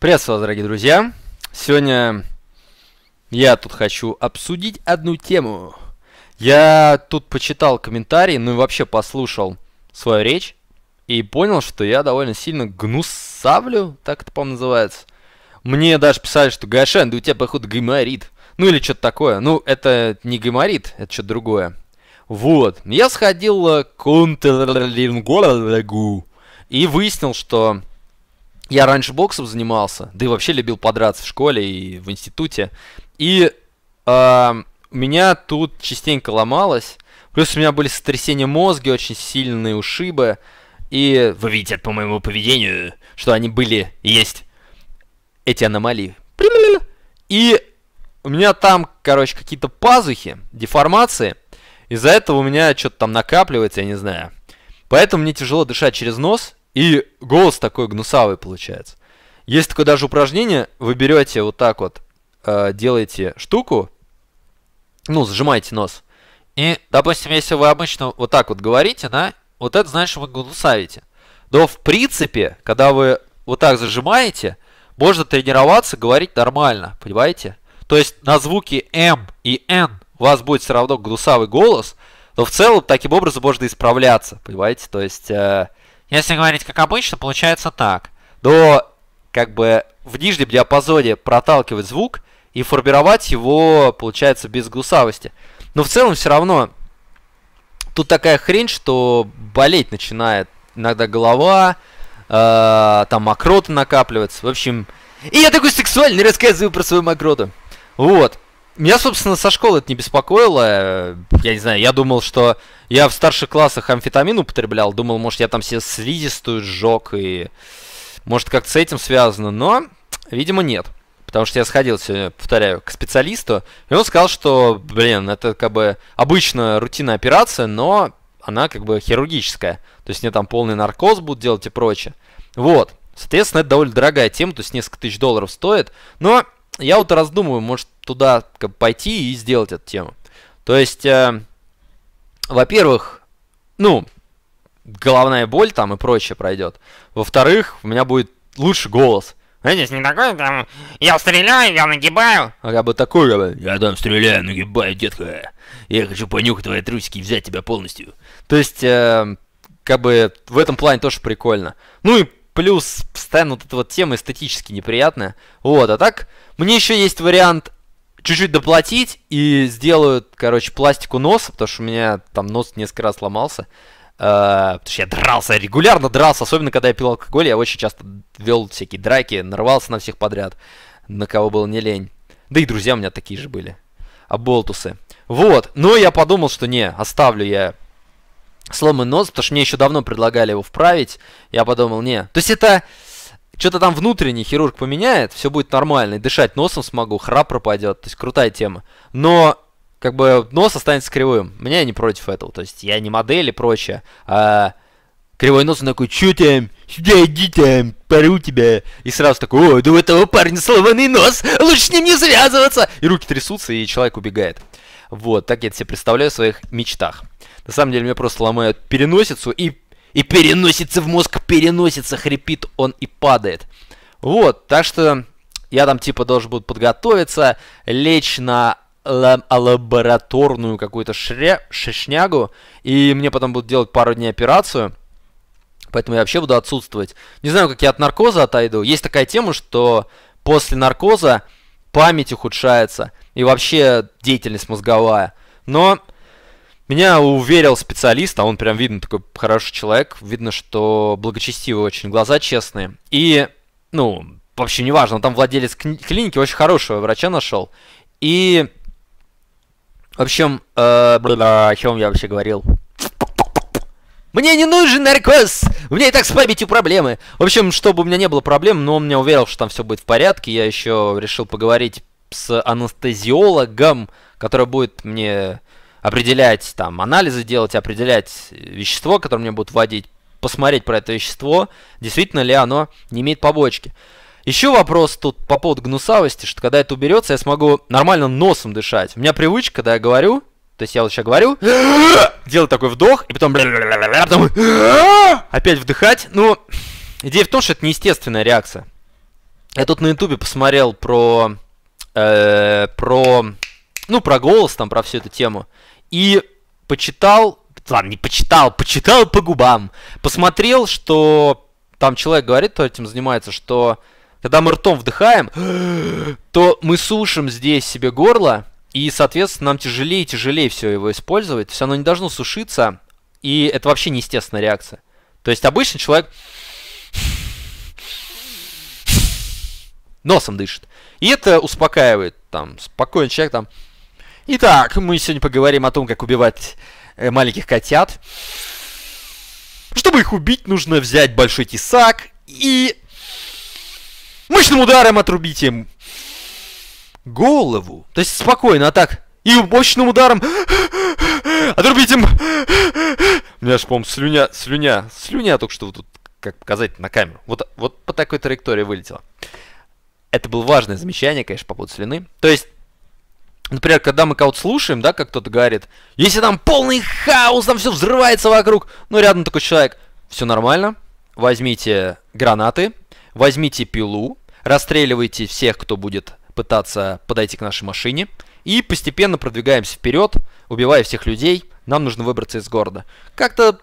Приветствую вас, дорогие друзья! Сегодня я тут хочу обсудить одну тему. Я тут почитал комментарии, ну и вообще послушал свою речь и понял, что я довольно сильно гнусавлю, так это, по-моему, называется. Мне даже писали, что Гашен, да у тебя, походу, геморит, Ну или что-то такое. Ну, это не геморит, это что-то другое. Вот. Я сходил э, к контрлингологу и выяснил, что я раньше боксом занимался, да и вообще любил подраться в школе и в институте. И э, меня тут частенько ломалось. Плюс у меня были сотрясения мозга, очень сильные ушибы. И вы видите по моему поведению, что они были и есть эти аномалии. И у меня там, короче, какие-то пазухи, деформации. Из-за этого у меня что-то там накапливается, я не знаю. Поэтому мне тяжело дышать через нос, и голос такой гнусавый получается. Есть такое даже упражнение, вы берете вот так вот, э, делаете штуку, ну, сжимаете нос. И, допустим, если вы обычно вот так вот говорите, да, вот это значит, вы гнусавите. Но в принципе, когда вы вот так зажимаете, можно тренироваться говорить нормально, понимаете? То есть на звуки М и Н у вас будет все равно гнусавый голос, но в целом таким образом можно исправляться, понимаете? То есть э, если говорить как обычно, получается так. Но как бы в нижнем диапазоне проталкивать звук и формировать его, получается, без гнусавости. Но в целом все равно тут такая хрень, что болеть начинает иногда голова, э, там мокрота накапливаются. В общем, и я такой сексуальный рассказываю про свою мокроту. Вот. Меня, собственно, со школы это не беспокоило. Я не знаю, я думал, что я в старших классах амфетамин употреблял. Думал, может, я там себе слизистую сжег и... Может, как-то с этим связано, но, видимо, нет. Потому что я сходил сегодня, повторяю, к специалисту, и он сказал, что, блин, это как бы обычная рутинная операция, но она как бы хирургическая. То есть мне там полный наркоз будут делать и прочее. Вот. Соответственно, это довольно дорогая тема, то есть несколько тысяч долларов стоит. Но я вот раздумываю, может, туда как, пойти и сделать эту тему. То есть, э, во-первых, ну, головная боль там и прочее пройдет. Во-вторых, у меня будет лучше голос. видишь, не такой, там, я стреляю, я нагибаю. А я бы такой, я бы, я там стреляю, нагибаю, детка. Я хочу понюхать твои трусики и взять тебя полностью. То есть, э, как бы, в этом плане тоже прикольно. Ну и плюс постоянно вот эта вот тема эстетически неприятная. Вот, а так, мне еще есть вариант чуть-чуть доплатить и сделают, короче, пластику носа, потому что у меня там нос несколько раз ломался. Э, потому что я дрался, регулярно дрался, особенно когда я пил алкоголь, я очень часто вел всякие драки, нарвался на всех подряд, на кого было не лень. Да и друзья у меня такие же были, а болтусы. Вот, но я подумал, что не, оставлю я сломанный нос, потому что мне еще давно предлагали его вправить. Я подумал, не. То есть это что-то там внутренний хирург поменяет, все будет нормально, и дышать носом смогу, храп пропадет, то есть крутая тема. Но как бы нос останется кривым. Меня я не против этого, то есть я не модель и прочее. А кривой нос он такой, чё там, сюда иди там, пару тебя. И сразу такой, ой, да у этого парня сломанный нос, лучше с ним не связываться. И руки трясутся, и человек убегает. Вот, так я это себе представляю в своих мечтах. На самом деле, мне просто ломают переносицу и и переносится в мозг, переносится, хрипит он и падает. Вот, так что я там типа должен буду подготовиться, лечь на лабораторную какую-то шре шишнягу, и мне потом будут делать пару дней операцию, поэтому я вообще буду отсутствовать. Не знаю, как я от наркоза отойду. Есть такая тема, что после наркоза память ухудшается, и вообще деятельность мозговая. Но меня уверил специалист, а он прям видно такой хороший человек, видно, что благочестивый очень, глаза честные. И, ну, вообще не важно, там владелец клиники очень хорошего врача нашел. И, в общем, э, о чем я вообще говорил? Мне не нужен наркоз! У меня и так с памятью проблемы. В общем, чтобы у меня не было проблем, но он меня уверил, что там все будет в порядке. Я еще решил поговорить с анестезиологом, который будет мне определять там анализы делать, определять вещество, которое мне будут вводить, посмотреть про это вещество, действительно ли оно не имеет побочки. Еще вопрос тут по поводу гнусавости, что когда это уберется, я смогу нормально носом дышать. У меня привычка, когда я говорю, то есть я вот сейчас говорю, делаю такой вдох, и потом, потом опять вдыхать. Ну, идея в том, что это неестественная реакция. Я тут на ютубе посмотрел про, э, про, ну, про голос, там, про всю эту тему и почитал, ладно, не почитал, почитал по губам, посмотрел, что там человек говорит, кто этим занимается, что когда мы ртом вдыхаем, то мы сушим здесь себе горло, и, соответственно, нам тяжелее и тяжелее все его использовать. То есть оно не должно сушиться, и это вообще неестественная реакция. То есть обычно человек носом дышит. И это успокаивает, там, спокойный человек там Итак, мы сегодня поговорим о том, как убивать э, маленьких котят. Чтобы их убить, нужно взять большой тесак и мощным ударом отрубить им голову. То есть спокойно, а так. И мощным ударом отрубить им... У меня аж, по-моему, слюня, слюня, слюня только что тут, как показать на камеру. Вот, вот по такой траектории вылетело. Это было важное замечание, конечно, по поводу слюны. То есть Например, когда мы кого-то слушаем, да, как кто-то говорит, если там полный хаос, там все взрывается вокруг, ну рядом такой человек, все нормально, возьмите гранаты, возьмите пилу, расстреливайте всех, кто будет пытаться подойти к нашей машине, и постепенно продвигаемся вперед, убивая всех людей, нам нужно выбраться из города. Как-то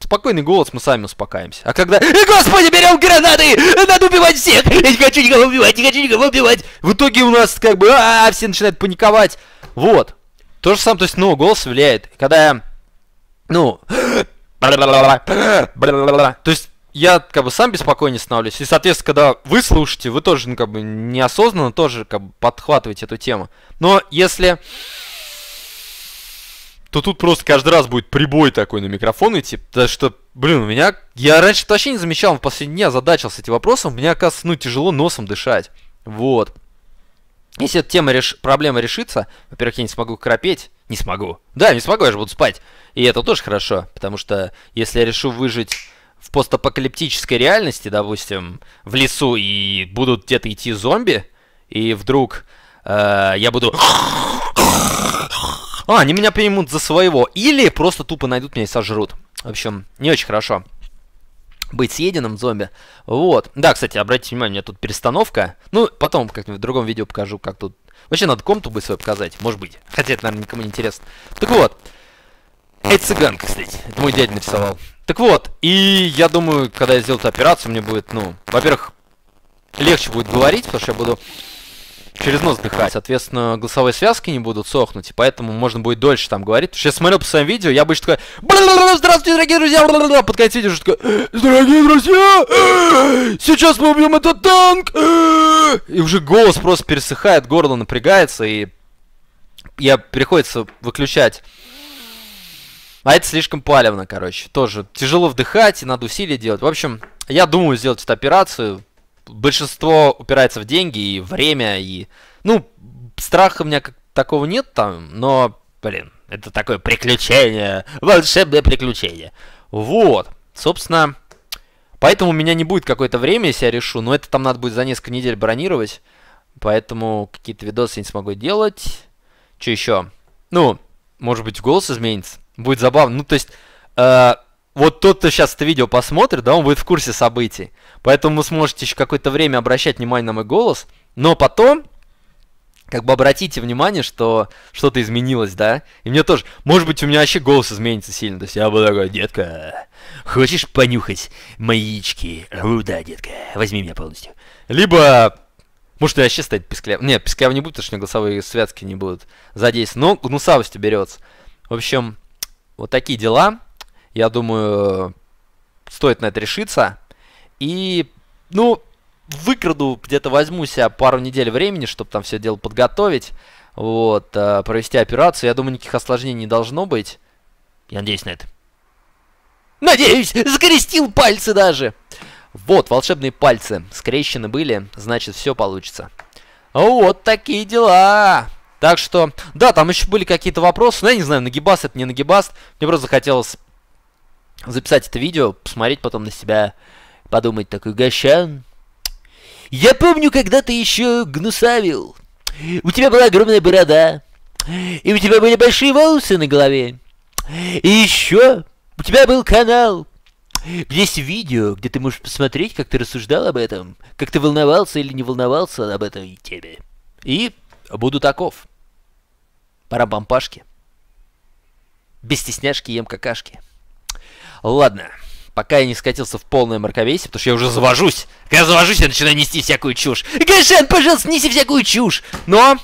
спокойный голос, мы сами успокаиваемся. А когда «Э, «Господи, берем гранаты! Э, надо убивать всех! Я не хочу никого убивать, не хочу никого убивать!» В итоге у нас как бы а -а -а, все начинают паниковать. Вот. То же самое, то есть, ну, голос влияет. Когда я, ну, то есть, я как бы сам беспокойнее становлюсь. И, соответственно, когда вы слушаете, вы тоже ну, как бы неосознанно тоже как бы подхватываете эту тему. Но если то тут просто каждый раз будет прибой такой на микрофон идти, потому что, блин, у меня... Я раньше вообще не замечал, в последние дни озадачился этим вопросом, мне, оказывается, ну, тяжело носом дышать. Вот. Если эта тема реш... проблема решится, во-первых, я не смогу крапеть, не смогу. Да, не смогу, я же буду спать. И это тоже хорошо, потому что если я решу выжить в постапокалиптической реальности, допустим, в лесу, и будут где-то идти зомби, и вдруг э, я буду а, они меня примут за своего. Или просто тупо найдут меня и сожрут. В общем, не очень хорошо быть съеденным зомби. Вот. Да, кстати, обратите внимание, у меня тут перестановка. Ну, потом как-нибудь в другом видео покажу, как тут... Вообще, надо комнату бы свою показать, может быть. Хотя это, наверное, никому не интересно. Так вот. Это цыганка, кстати. Это мой дядя нарисовал. Так вот, и я думаю, когда я сделаю эту операцию, мне будет, ну, во-первых, легче будет говорить, потому что я буду через нос дыхать. Соответственно, голосовые связки не будут сохнуть, и поэтому можно будет дольше там говорить. Потому что я смотрел по своим видео, я обычно такой, здравствуйте, дорогие друзья, под конец видео уже такой, «Э, дорогие друзья, э, сейчас мы убьем этот танк, э, и уже голос просто пересыхает, горло напрягается, и я приходится выключать. А это слишком палевно, короче. Тоже тяжело вдыхать, и надо усилия делать. В общем, я думаю сделать эту операцию большинство упирается в деньги и время, и... Ну, страха у меня как такого нет там, но, блин, это такое приключение, волшебное приключение. Вот, собственно, поэтому у меня не будет какое-то время, если я решу, но это там надо будет за несколько недель бронировать, поэтому какие-то видосы я не смогу делать. Что еще? Ну, может быть, голос изменится, будет забавно. Ну, то есть, э, вот тот, кто сейчас это видео посмотрит, да, он будет в курсе событий. Поэтому вы сможете еще какое-то время обращать внимание на мой голос, но потом как бы обратите внимание, что что-то изменилось, да? И мне тоже, может быть, у меня вообще голос изменится сильно. То есть я буду такой, детка, хочешь понюхать маячки? Ну да, детка, возьми меня полностью. Либо, может, я вообще стать пискляв. Нет, пискляв не будет, потому что у меня голосовые связки не будут задействованы. Но гнусавостью берется. В общем, вот такие дела. Я думаю, стоит на это решиться. И, ну, выкраду где-то возьму себе пару недель времени, чтобы там все дело подготовить, вот, э, провести операцию. Я думаю, никаких осложнений не должно быть. Я надеюсь на это. Надеюсь, скрестил пальцы даже. Вот, волшебные пальцы скрещены были, значит, все получится. Вот такие дела. Так что, да, там еще были какие-то вопросы, но я не знаю, нагибаст это не нагибаст. Мне просто захотелось записать это видео, посмотреть потом на себя, подумать такой, Гощан, я помню, когда ты еще гнусавил. У тебя была огромная борода. И у тебя были большие волосы на голове. И еще у тебя был канал. есть видео, где ты можешь посмотреть, как ты рассуждал об этом, как ты волновался или не волновался об этой теме. И буду таков. Пора бомбашки. Без стесняшки ем какашки. Ладно, пока я не скатился в полное мракобесие, потому что я уже завожусь. Когда завожусь, я начинаю нести всякую чушь. Гайшен, пожалуйста, неси всякую чушь! Но...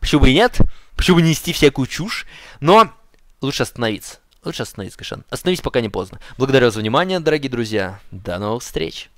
Почему бы и нет? Почему бы не нести всякую чушь? Но лучше остановиться. Лучше остановиться, Гайшен. Остановись, пока не поздно. Благодарю за внимание, дорогие друзья. До новых встреч.